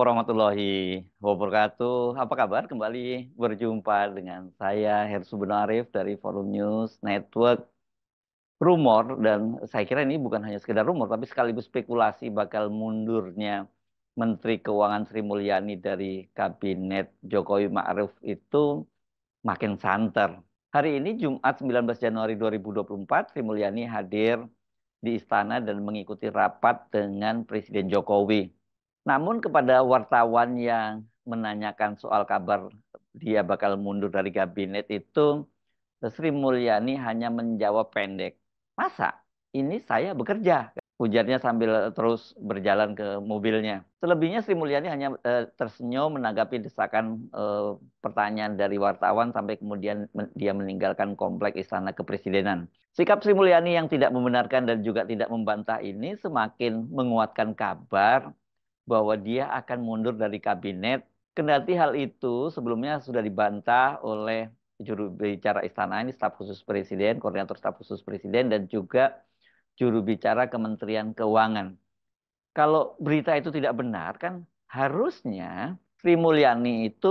warahmatullahi wabarakatuh. Apa kabar? Kembali berjumpa dengan saya Hersu Benarif dari Forum News Network. Rumor dan saya kira ini bukan hanya sekedar rumor tapi sekaligus spekulasi bakal mundurnya Menteri Keuangan Sri Mulyani dari Kabinet Jokowi Ma'ruf itu makin santer. Hari ini Jumat 19 Januari 2024 Sri Mulyani hadir di istana dan mengikuti rapat dengan Presiden Jokowi namun kepada wartawan yang menanyakan soal kabar dia bakal mundur dari kabinet itu, Sri Mulyani hanya menjawab pendek, masa ini saya bekerja. Ujarnya sambil terus berjalan ke mobilnya. Selebihnya Sri Mulyani hanya e, tersenyum menanggapi desakan e, pertanyaan dari wartawan sampai kemudian dia meninggalkan komplek Istana Kepresidenan. Sikap Sri Mulyani yang tidak membenarkan dan juga tidak membantah ini semakin menguatkan kabar bahwa dia akan mundur dari kabinet. Kendati hal itu sebelumnya sudah dibantah oleh juru bicara istana ini staf khusus presiden, koordinator staf khusus presiden dan juga juru bicara Kementerian Keuangan. Kalau berita itu tidak benar kan harusnya Sri Mulyani itu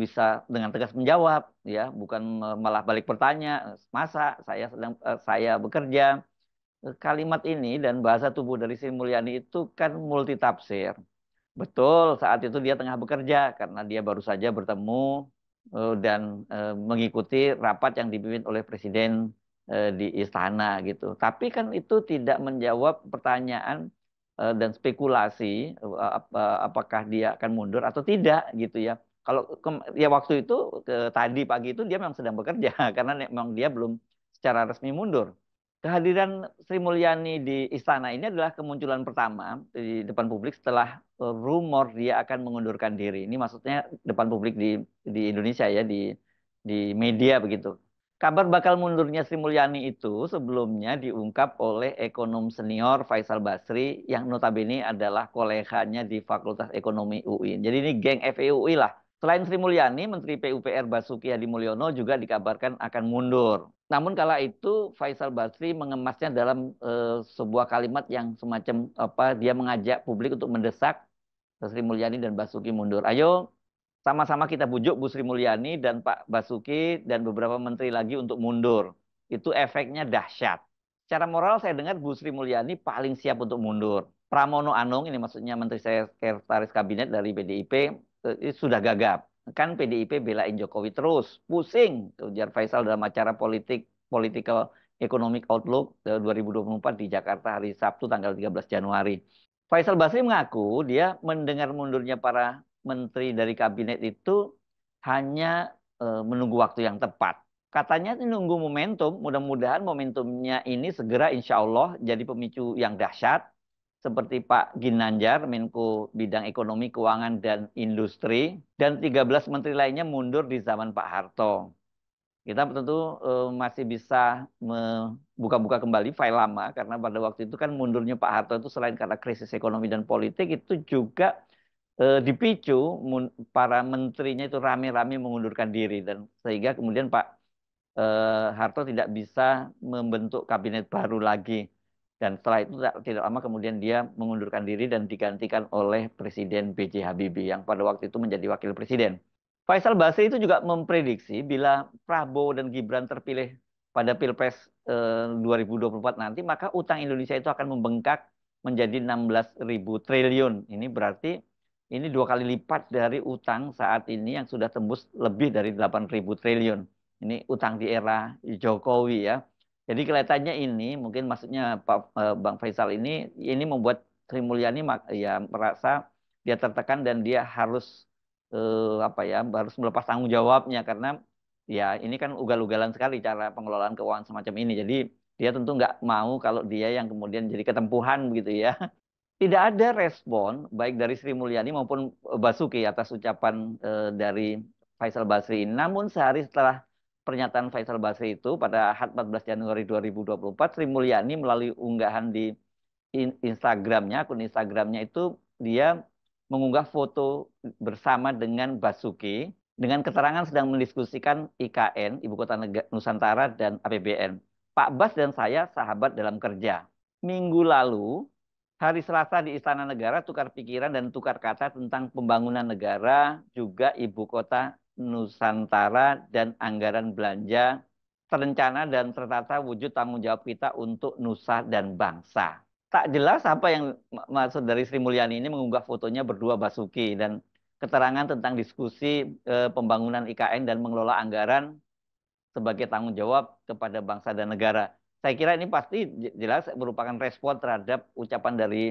bisa dengan tegas menjawab ya, bukan malah balik bertanya, "Masa saya sedang eh, saya bekerja?" kalimat ini dan bahasa tubuh dari Sri Mulyani itu kan multitafsir. Betul, saat itu dia tengah bekerja karena dia baru saja bertemu eh, dan eh, mengikuti rapat yang dipimpin oleh presiden eh, di istana gitu. Tapi kan itu tidak menjawab pertanyaan dan spekulasi apakah dia akan mundur atau tidak gitu ya. Kalau ya waktu itu ke, tadi pagi itu dia memang sedang bekerja karena memang dia belum secara resmi mundur kehadiran Sri Mulyani di istana ini adalah kemunculan pertama di depan publik setelah e, rumor dia akan mengundurkan diri. Ini maksudnya depan publik di di Indonesia ya di di media begitu. Kabar bakal mundurnya Sri Mulyani itu sebelumnya diungkap oleh ekonom senior Faisal Basri yang notabene adalah koleganya di Fakultas Ekonomi UIN. Jadi ini geng FEUI lah Selain Sri Mulyani, Menteri PUPR Basuki Hadi Mulyono juga dikabarkan akan mundur. Namun kala itu Faisal Basri mengemasnya dalam e, sebuah kalimat yang semacam apa dia mengajak publik untuk mendesak Sri Mulyani dan Basuki mundur. Ayo sama-sama kita bujuk Bu Sri Mulyani dan Pak Basuki dan beberapa menteri lagi untuk mundur. Itu efeknya dahsyat. Secara moral saya dengar Bu Sri Mulyani paling siap untuk mundur. Pramono Anung ini maksudnya menteri sekretaris kabinet dari PDIP Eh, eh, sudah gagap. Kan PDIP belain Jokowi terus, pusing ujar Faisal dalam acara politik Political Economic Outlook 2024 eh, di Jakarta hari Sabtu tanggal 13 Januari. Faisal Basri mengaku dia mendengar mundurnya para menteri dari kabinet itu hanya menunggu waktu yang tepat. Katanya nunggu momentum, mudah-mudahan momentumnya ini segera insya Allah jadi pemicu yang dahsyat seperti Pak Ginanjar, Menko Bidang Ekonomi, Keuangan, dan Industri, dan 13 menteri lainnya mundur di zaman Pak Harto. Kita tentu uh, masih bisa membuka-buka kembali file lama, karena pada waktu itu kan mundurnya Pak Harto itu selain karena krisis ekonomi dan politik, itu juga uh, dipicu para menterinya itu rame-rame mengundurkan diri. dan Sehingga kemudian Pak uh, Harto tidak bisa membentuk kabinet baru lagi dan setelah itu tidak, lama kemudian dia mengundurkan diri dan digantikan oleh Presiden B.J. Habibie yang pada waktu itu menjadi wakil presiden. Faisal Basri itu juga memprediksi bila Prabowo dan Gibran terpilih pada Pilpres 2024 eh, nanti, maka utang Indonesia itu akan membengkak menjadi 16 triliun. Ini berarti ini dua kali lipat dari utang saat ini yang sudah tembus lebih dari 8 triliun. Ini utang di era Jokowi ya jadi kelihatannya ini mungkin maksudnya Pak eh, Bang Faisal ini ini membuat Sri Mulyani ya merasa dia tertekan dan dia harus eh, apa ya harus melepas tanggung jawabnya karena ya ini kan ugal-ugalan sekali cara pengelolaan keuangan semacam ini. Jadi dia tentu nggak mau kalau dia yang kemudian jadi ketempuhan begitu ya. Tidak ada respon baik dari Sri Mulyani maupun Basuki atas ucapan eh, dari Faisal Basri. Namun sehari setelah pernyataan Faisal Basri itu pada Ahad 14 Januari 2024 Sri Mulyani melalui unggahan di Instagramnya akun Instagramnya itu dia mengunggah foto bersama dengan Basuki dengan keterangan sedang mendiskusikan IKN Ibu Kota Nusantara dan APBN Pak Bas dan saya sahabat dalam kerja minggu lalu hari Selasa di Istana Negara tukar pikiran dan tukar kata tentang pembangunan negara juga ibu kota Nusantara dan anggaran belanja terencana dan tertata wujud tanggung jawab kita untuk nusa dan bangsa. Tak jelas apa yang maksud dari Sri Mulyani ini mengunggah fotonya berdua Basuki dan keterangan tentang diskusi e, pembangunan IKN dan mengelola anggaran sebagai tanggung jawab kepada bangsa dan negara. Saya kira ini pasti jelas merupakan respon terhadap ucapan dari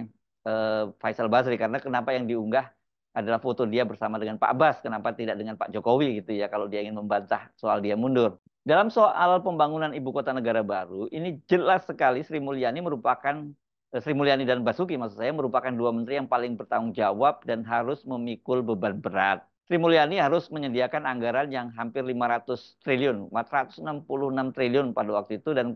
e, Faisal Basri karena kenapa yang diunggah adalah foto dia bersama dengan Pak Abbas. kenapa tidak dengan Pak Jokowi gitu ya kalau dia ingin membantah soal dia mundur. Dalam soal pembangunan ibu kota negara baru, ini jelas sekali Sri Mulyani merupakan eh, Sri Mulyani dan Basuki maksud saya merupakan dua menteri yang paling bertanggung jawab dan harus memikul beban berat. Sri Mulyani harus menyediakan anggaran yang hampir 500 triliun, 466 triliun pada waktu itu dan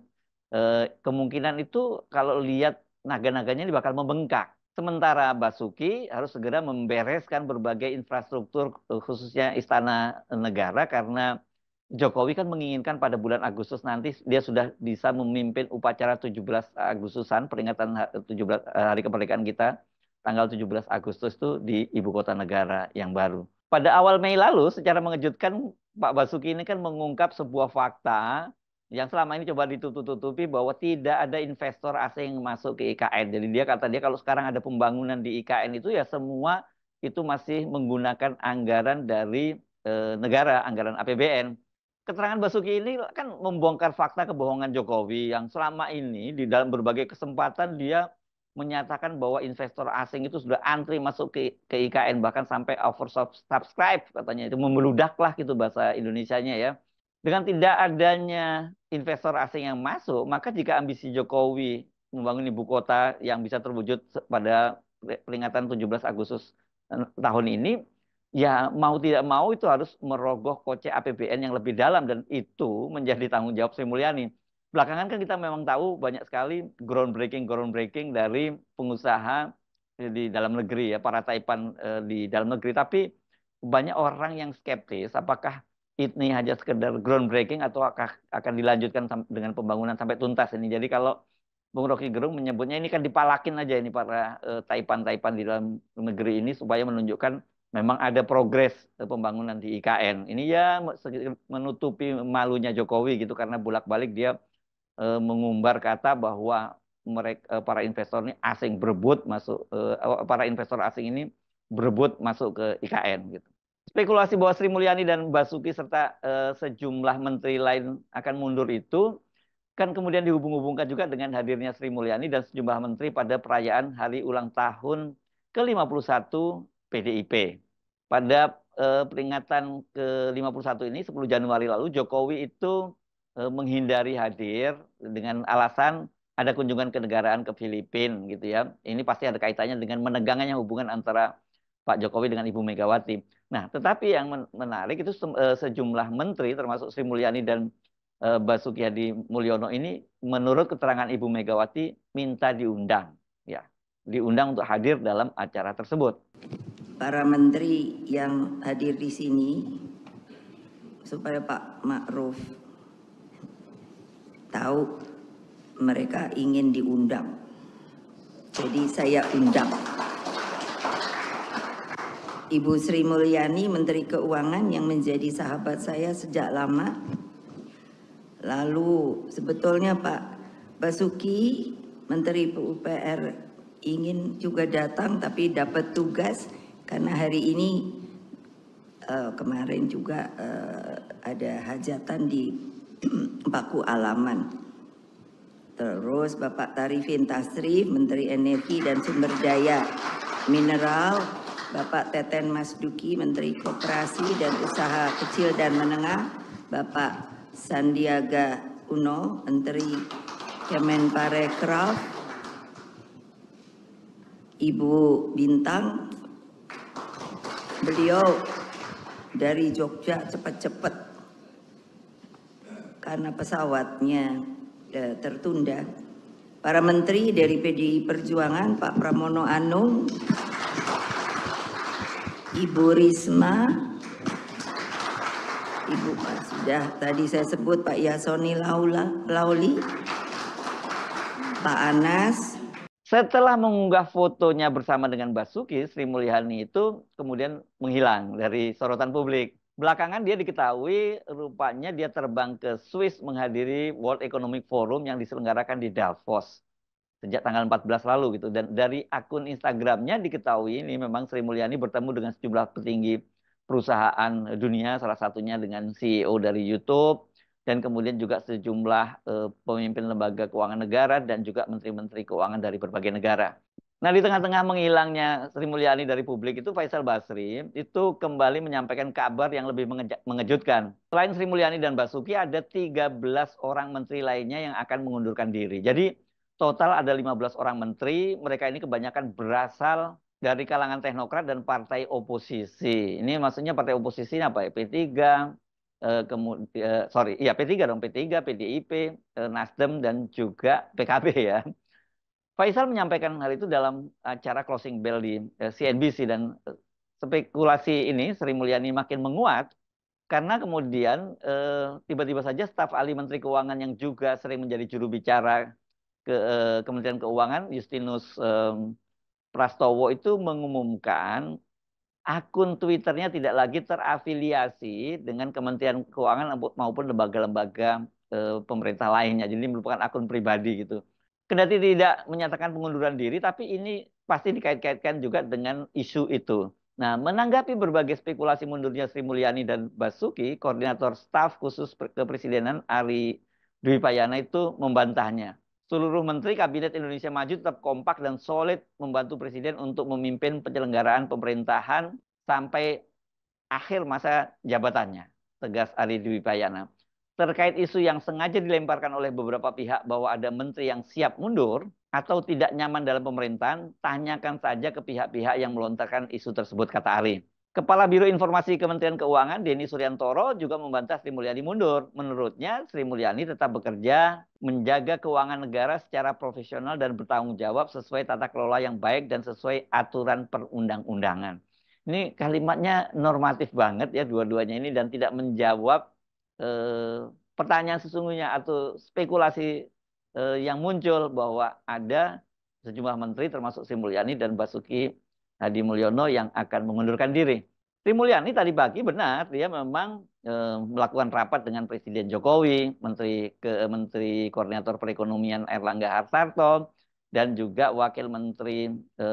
eh, kemungkinan itu kalau lihat naga-naganya ini bakal membengkak Sementara Basuki harus segera membereskan berbagai infrastruktur eh, khususnya istana negara karena Jokowi kan menginginkan pada bulan Agustus nanti dia sudah bisa memimpin upacara 17 Agustusan peringatan 17 eh, hari kemerdekaan kita tanggal 17 Agustus itu di ibu kota negara yang baru. Pada awal Mei lalu secara mengejutkan Pak Basuki ini kan mengungkap sebuah fakta yang selama ini coba ditutup-tutupi bahwa tidak ada investor asing yang masuk ke IKN. Jadi dia kata dia kalau sekarang ada pembangunan di IKN itu ya semua itu masih menggunakan anggaran dari e, negara, anggaran APBN. Keterangan Basuki ini kan membongkar fakta kebohongan Jokowi yang selama ini di dalam berbagai kesempatan dia menyatakan bahwa investor asing itu sudah antri masuk ke, ke IKN bahkan sampai oversubscribe katanya itu membludaklah gitu bahasa Indonesianya ya dengan tidak adanya investor asing yang masuk, maka jika ambisi Jokowi membangun ibu kota yang bisa terwujud pada peringatan 17 Agustus eh, tahun ini, ya mau tidak mau itu harus merogoh kocek APBN yang lebih dalam dan itu menjadi tanggung jawab Sri Mulyani. Belakangan kan kita memang tahu banyak sekali groundbreaking groundbreaking dari pengusaha eh, di dalam negeri ya para taipan eh, di dalam negeri tapi banyak orang yang skeptis apakah ini hanya sekedar groundbreaking atau akan dilanjutkan dengan pembangunan sampai tuntas ini. Jadi kalau Bung Rocky Gerung menyebutnya ini kan dipalakin aja ini para eh, taipan-taipan di dalam negeri ini supaya menunjukkan memang ada progres eh, pembangunan di IKN. Ini ya menutupi malunya Jokowi gitu karena bolak-balik dia eh, mengumbar kata bahwa mereka para investor ini asing berebut masuk para investor asing ini berebut masuk ke IKN gitu. Spekulasi bahwa Sri Mulyani dan Basuki serta uh, sejumlah menteri lain akan mundur itu kan kemudian dihubung-hubungkan juga dengan hadirnya Sri Mulyani dan sejumlah menteri pada perayaan hari ulang tahun ke-51 PDIP. Pada uh, peringatan ke-51 ini 10 Januari lalu Jokowi itu uh, menghindari hadir dengan alasan ada kunjungan kenegaraan ke Filipina gitu ya. Ini pasti ada kaitannya dengan menegangnya hubungan antara Pak Jokowi dengan Ibu Megawati. Nah, tetapi yang menarik itu eh, sejumlah menteri termasuk Sri Mulyani dan eh, Basuki Hadi Mulyono ini menurut keterangan Ibu Megawati minta diundang, ya, diundang untuk hadir dalam acara tersebut. Para menteri yang hadir di sini supaya Pak Ma'ruf tahu mereka ingin diundang. Jadi saya undang. Ibu Sri Mulyani, Menteri Keuangan yang menjadi sahabat saya sejak lama. Lalu sebetulnya Pak Basuki, Menteri PUPR ingin juga datang tapi dapat tugas karena hari ini uh, kemarin juga uh, ada hajatan di baku Alaman. Terus Bapak Tarifin Tasri Menteri Energi dan Sumber Daya Mineral, Bapak Teten Mas Duki, Menteri Koperasi dan Usaha Kecil dan Menengah, Bapak Sandiaga Uno, Menteri Kemenparekraf, Ibu Bintang, beliau dari Jogja cepat-cepat karena pesawatnya eh, tertunda. Para menteri dari PDI Perjuangan, Pak Pramono Anung, Ibu Risma, Ibu Pak sudah tadi saya sebut Pak Yasoni Laula, Lauli, Pak Anas. Setelah mengunggah fotonya bersama dengan Basuki, Sri Mulyani itu kemudian menghilang dari sorotan publik. Belakangan dia diketahui rupanya dia terbang ke Swiss menghadiri World Economic Forum yang diselenggarakan di Davos sejak tanggal 14 lalu gitu dan dari akun Instagramnya diketahui ini iya. memang Sri Mulyani bertemu dengan sejumlah petinggi perusahaan dunia salah satunya dengan CEO dari YouTube dan kemudian juga sejumlah uh, pemimpin lembaga keuangan negara dan juga menteri-menteri keuangan dari berbagai negara. Nah, di tengah-tengah menghilangnya Sri Mulyani dari publik itu Faisal Basri itu kembali menyampaikan kabar yang lebih mengejutkan. Selain Sri Mulyani dan Basuki ada 13 orang menteri lainnya yang akan mengundurkan diri. Jadi total ada 15 orang menteri, mereka ini kebanyakan berasal dari kalangan teknokrat dan partai oposisi. Ini maksudnya partai oposisi apa ya? P3, eh, kemudian eh, sorry, ya P3 dong, P3, PDIP, eh, Nasdem dan juga PKB ya. Faisal menyampaikan hal itu dalam acara closing bell di eh, CNBC dan eh, spekulasi ini Sri Mulyani makin menguat karena kemudian eh, tiba-tiba eh, tiba -tiba saja staf ahli Menteri Keuangan yang juga sering menjadi juru bicara ke, eh, Kementerian Keuangan Justinus um, Prastowo itu mengumumkan akun Twitternya tidak lagi terafiliasi dengan Kementerian Keuangan maupun lembaga-lembaga e, pemerintah lainnya. Jadi merupakan akun pribadi gitu. Kendati tidak menyatakan pengunduran diri, tapi ini pasti dikait-kaitkan juga dengan isu itu. Nah, menanggapi berbagai spekulasi mundurnya Sri Mulyani dan Basuki, koordinator staf khusus kepresidenan Ari Dwi Payana itu membantahnya seluruh menteri Kabinet Indonesia Maju tetap kompak dan solid membantu Presiden untuk memimpin penyelenggaraan pemerintahan sampai akhir masa jabatannya, tegas Ari Dwi Payana. Terkait isu yang sengaja dilemparkan oleh beberapa pihak bahwa ada menteri yang siap mundur atau tidak nyaman dalam pemerintahan, tanyakan saja ke pihak-pihak yang melontarkan isu tersebut, kata Ari. Kepala Biro Informasi Kementerian Keuangan Denny Suryantoro juga membantah Sri Mulyani mundur. Menurutnya Sri Mulyani tetap bekerja menjaga keuangan negara secara profesional dan bertanggung jawab sesuai tata kelola yang baik dan sesuai aturan perundang-undangan. Ini kalimatnya normatif banget ya dua-duanya ini dan tidak menjawab eh, pertanyaan sesungguhnya atau spekulasi eh, yang muncul bahwa ada sejumlah menteri termasuk Sri Mulyani dan Basuki Hadi Mulyono yang akan mengundurkan diri. Sri Mulyani tadi pagi benar dia memang e, melakukan rapat dengan Presiden Jokowi, Menteri ke Menteri Koordinator Perekonomian Erlangga Hartarto dan juga Wakil Menteri e,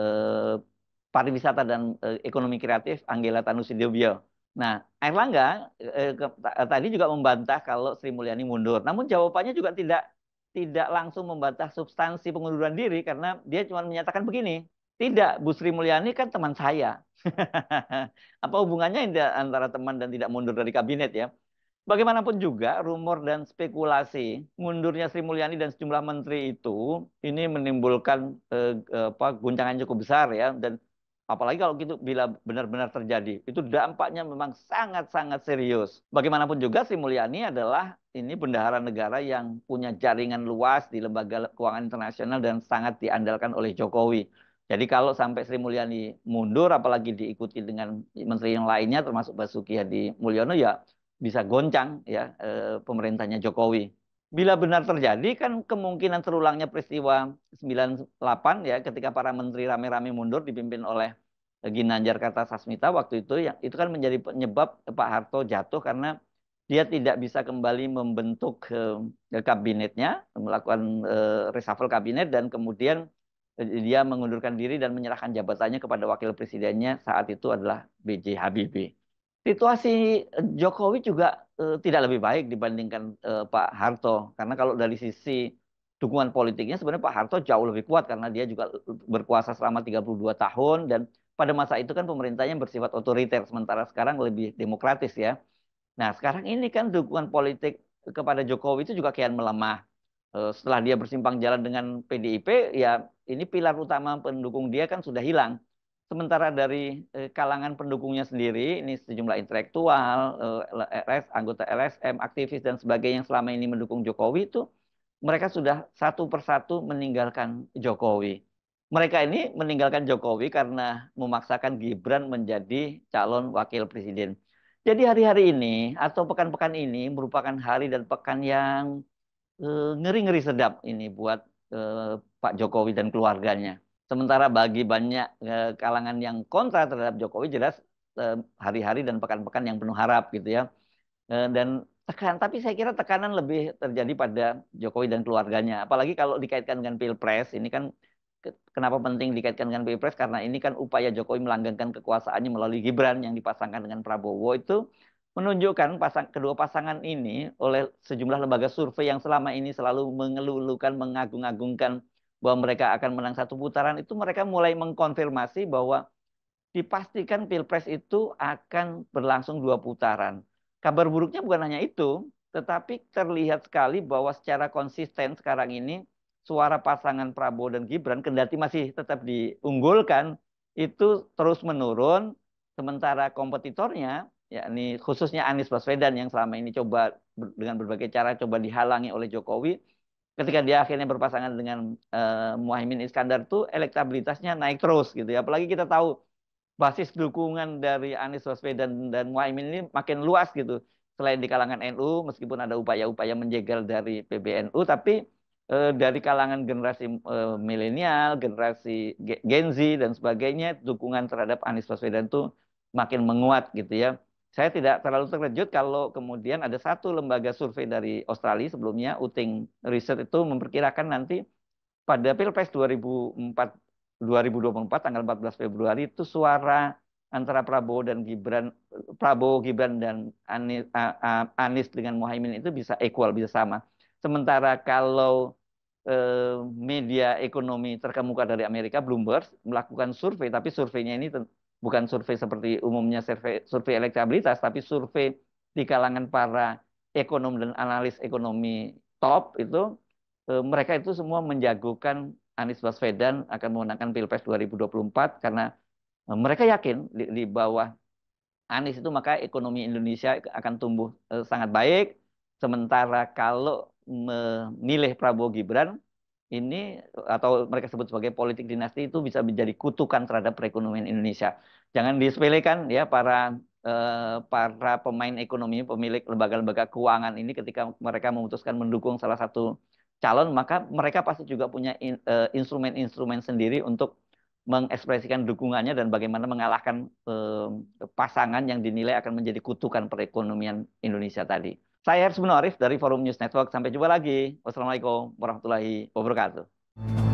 Pariwisata dan e, Ekonomi Kreatif Anggela Tanusidobio. Nah, Erlangga e, ke, tadi juga membantah kalau Sri Mulyani mundur. Namun jawabannya juga tidak tidak langsung membantah substansi pengunduran diri karena dia cuma menyatakan begini, tidak, Bu Sri Mulyani kan teman saya. Apa hubungannya antara teman dan tidak mundur dari kabinet ya? Bagaimanapun juga rumor dan spekulasi mundurnya Sri Mulyani dan sejumlah menteri itu ini menimbulkan eh, apa guncangan cukup besar ya dan apalagi kalau gitu bila benar-benar terjadi itu dampaknya memang sangat-sangat serius. Bagaimanapun juga Sri Mulyani adalah ini bendahara negara yang punya jaringan luas di lembaga keuangan internasional dan sangat diandalkan oleh Jokowi. Jadi kalau sampai Sri Mulyani mundur, apalagi diikuti dengan menteri yang lainnya, termasuk Basuki Hadi Mulyono, ya bisa goncang ya e, pemerintahnya Jokowi. Bila benar terjadi, kan kemungkinan terulangnya peristiwa 98 ya, ketika para menteri rame-rame mundur dipimpin oleh eh, Ginanjar Kartasasmita waktu itu, ya, itu kan menjadi penyebab eh, Pak Harto jatuh karena dia tidak bisa kembali membentuk e, kabinetnya, melakukan reshuffle kabinet dan kemudian Eh, dia mengundurkan diri dan menyerahkan jabatannya kepada wakil presidennya saat itu adalah BJ Habibie. Situasi eh, Jokowi juga eh, tidak lebih baik dibandingkan Pak Harto karena kalau dari sisi dukungan politiknya sebenarnya Pak Harto jauh lebih kuat karena dia juga berkuasa selama 32 tahun dan pada masa itu kan pemerintahnya bersifat otoriter sementara sekarang lebih demokratis ya. Nah, sekarang ini kan dukungan politik kepada Jokowi itu juga kian melemah Eh, setelah dia bersimpang jalan dengan PDIP, ya ini pilar utama pendukung dia kan sudah hilang. Sementara dari eh, kalangan pendukungnya sendiri, ini sejumlah intelektual, eh, LS, anggota LSM, aktivis dan sebagainya yang selama ini mendukung Jokowi itu, mereka sudah satu persatu meninggalkan Jokowi. Mereka ini meninggalkan Jokowi karena memaksakan Gibran menjadi calon wakil presiden. Jadi hari-hari ini atau pekan-pekan ini merupakan hari dan pekan yang Eh, ngeri-ngeri sedap ini buat eh, Pak Jokowi dan keluarganya. Sementara bagi banyak eh, kalangan yang kontra terhadap Jokowi jelas hari-hari dan pekan-pekan yang penuh harap gitu ya. dan tekan, tapi saya kira tekanan lebih terjadi pada Jokowi dan keluarganya. Apalagi kalau dikaitkan dengan pilpres, ini kan kenapa penting dikaitkan dengan pilpres karena ini kan upaya Jokowi melanggengkan kekuasaannya melalui Gibran yang dipasangkan dengan Prabowo itu menunjukkan pasang, kedua pasangan ini oleh sejumlah lembaga survei yang selama ini selalu mengelulukan, mengagung-agungkan bahwa mereka akan menang satu putaran itu mereka mulai mengkonfirmasi bahwa dipastikan pilpres itu akan berlangsung dua putaran. Kabar buruknya bukan hanya itu, tetapi terlihat sekali bahwa secara konsisten sekarang ini suara pasangan Prabowo dan Gibran kendati masih tetap diunggulkan itu terus menurun sementara kompetitornya yakni khususnya Anies Baswedan yang selama ini coba dengan berbagai cara coba dihalangi oleh Jokowi ketika dia akhirnya berpasangan dengan uh, eh, Muhaimin Iskandar tuh elektabilitasnya naik terus gitu ya. Apalagi kita tahu basis dukungan dari Anies Baswedan dan Muhaimin ini makin luas gitu. Selain di kalangan NU meskipun ada upaya-upaya menjegal dari PBNU tapi eh, dari kalangan generasi uh, milenial, generasi Gen Z dan sebagainya dukungan terhadap Anies Baswedan tuh makin menguat gitu ya saya tidak terlalu terkejut kalau kemudian ada satu lembaga survei dari Australia sebelumnya, Uting Research itu memperkirakan nanti pada Pilpres 2004 2024 tanggal 14 Februari itu suara antara Prabowo dan Gibran Prabowo Gibran dan Anies, Anis dengan Mohaimin itu bisa equal bisa sama. Sementara kalau eh, media ekonomi terkemuka dari Amerika Bloomberg melakukan survei tapi surveinya ini bukan survei seperti umumnya survei, survei elektabilitas, tapi survei di kalangan para ekonom dan analis ekonomi top itu eh, mereka itu semua menjagokan Anies Baswedan akan memenangkan Pilpres 2024 karena eh, mereka yakin di, di bawah Anies itu maka ekonomi Indonesia akan tumbuh eh, sangat baik sementara kalau memilih Prabowo Gibran ini atau mereka sebut sebagai politik dinasti itu bisa menjadi kutukan terhadap perekonomian Indonesia. Jangan disepelekan ya para eh, para pemain ekonomi, pemilik lembaga-lembaga keuangan ini ketika mereka memutuskan mendukung salah satu calon, maka mereka pasti juga punya eh, instrumen-instrumen sendiri untuk mengekspresikan dukungannya dan bagaimana mengalahkan eh, pasangan yang dinilai akan menjadi kutukan perekonomian Indonesia tadi. Saya Herbs Arif dari Forum News Network. Sampai jumpa lagi. Wassalamualaikum warahmatullahi wabarakatuh.